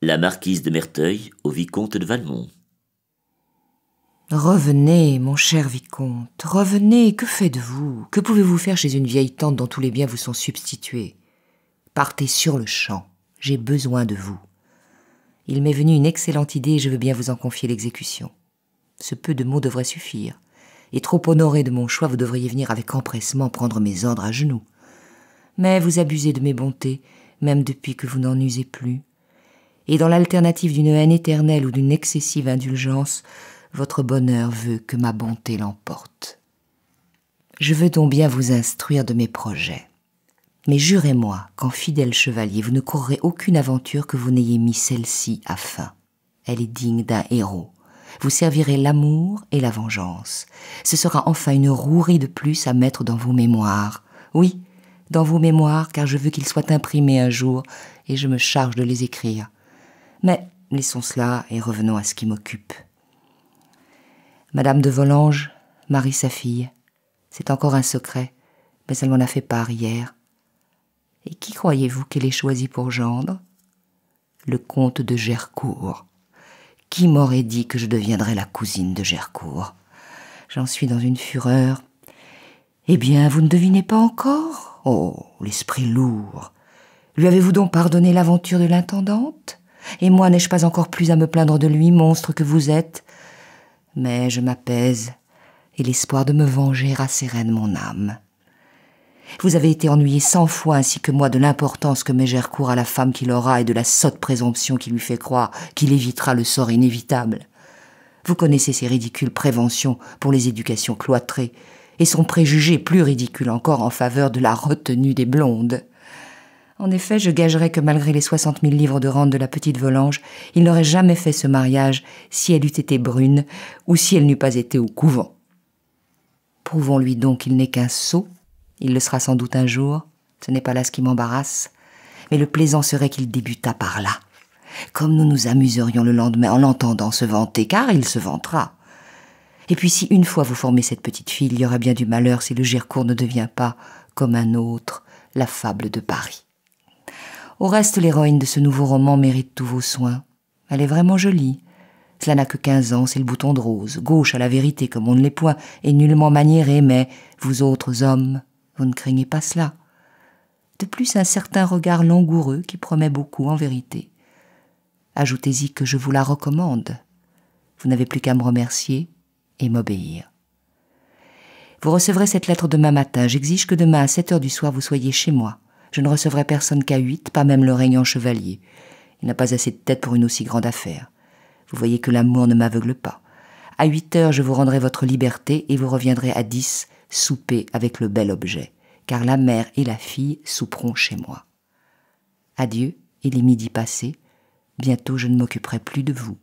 La marquise de Merteuil au vicomte de Valmont. Revenez, mon cher vicomte, revenez, que faites-vous Que pouvez-vous faire chez une vieille tante dont tous les biens vous sont substitués Partez sur le champ, j'ai besoin de vous. Il m'est venu une excellente idée et je veux bien vous en confier l'exécution. Ce peu de mots devrait suffire, et trop honoré de mon choix, vous devriez venir avec empressement prendre mes ordres à genoux. Mais vous abusez de mes bontés, même depuis que vous n'en usez plus et dans l'alternative d'une haine éternelle ou d'une excessive indulgence, votre bonheur veut que ma bonté l'emporte. Je veux donc bien vous instruire de mes projets. Mais jurez-moi qu'en fidèle chevalier, vous ne courrez aucune aventure que vous n'ayez mis celle-ci à fin. Elle est digne d'un héros. Vous servirez l'amour et la vengeance. Ce sera enfin une rouerie de plus à mettre dans vos mémoires. Oui, dans vos mémoires, car je veux qu'ils soient imprimés un jour, et je me charge de les écrire. Mais laissons cela et revenons à ce qui m'occupe. Madame de Volanges marie sa fille. C'est encore un secret, mais elle m'en a fait part hier. Et qui croyez-vous qu'elle ait choisi pour gendre Le comte de Gercourt. Qui m'aurait dit que je deviendrais la cousine de Gercourt J'en suis dans une fureur. Eh bien, vous ne devinez pas encore Oh, l'esprit lourd Lui avez-vous donc pardonné l'aventure de l'intendante et moi, n'ai-je pas encore plus à me plaindre de lui, monstre que vous êtes Mais je m'apaise, et l'espoir de me venger rassérène mon âme. Vous avez été ennuyé cent fois ainsi que moi de l'importance que Mégère-Court à la femme qu'il aura et de la sotte présomption qui lui fait croire qu'il évitera le sort inévitable. Vous connaissez ses ridicules préventions pour les éducations cloîtrées et son préjugé plus ridicule encore en faveur de la retenue des blondes. En effet, je gagerais que malgré les soixante mille livres de rente de la petite Volange, il n'aurait jamais fait ce mariage si elle eût été brune ou si elle n'eût pas été au couvent. Prouvons-lui donc qu'il n'est qu'un sot. Il le sera sans doute un jour. Ce n'est pas là ce qui m'embarrasse. Mais le plaisant serait qu'il débutât par là. Comme nous nous amuserions le lendemain en l'entendant se vanter, car il se vantera. Et puis si une fois vous formez cette petite fille, il y aura bien du malheur si le Gercourt ne devient pas, comme un autre, la fable de Paris. Au reste, l'héroïne de ce nouveau roman mérite tous vos soins. Elle est vraiment jolie. Cela n'a que quinze ans, c'est le bouton de rose, gauche à la vérité comme on ne l'est point, et nullement maniérée, mais vous autres hommes, vous ne craignez pas cela. De plus, un certain regard langoureux qui promet beaucoup en vérité. Ajoutez-y que je vous la recommande. Vous n'avez plus qu'à me remercier et m'obéir. Vous recevrez cette lettre demain matin. J'exige que demain à sept heures du soir vous soyez chez moi. Je ne recevrai personne qu'à huit, pas même le régnant chevalier. Il n'a pas assez de tête pour une aussi grande affaire. Vous voyez que l'amour ne m'aveugle pas. À huit heures, je vous rendrai votre liberté et vous reviendrez à dix, souper avec le bel objet, car la mère et la fille souperont chez moi. Adieu, et les midi passés, Bientôt, je ne m'occuperai plus de vous.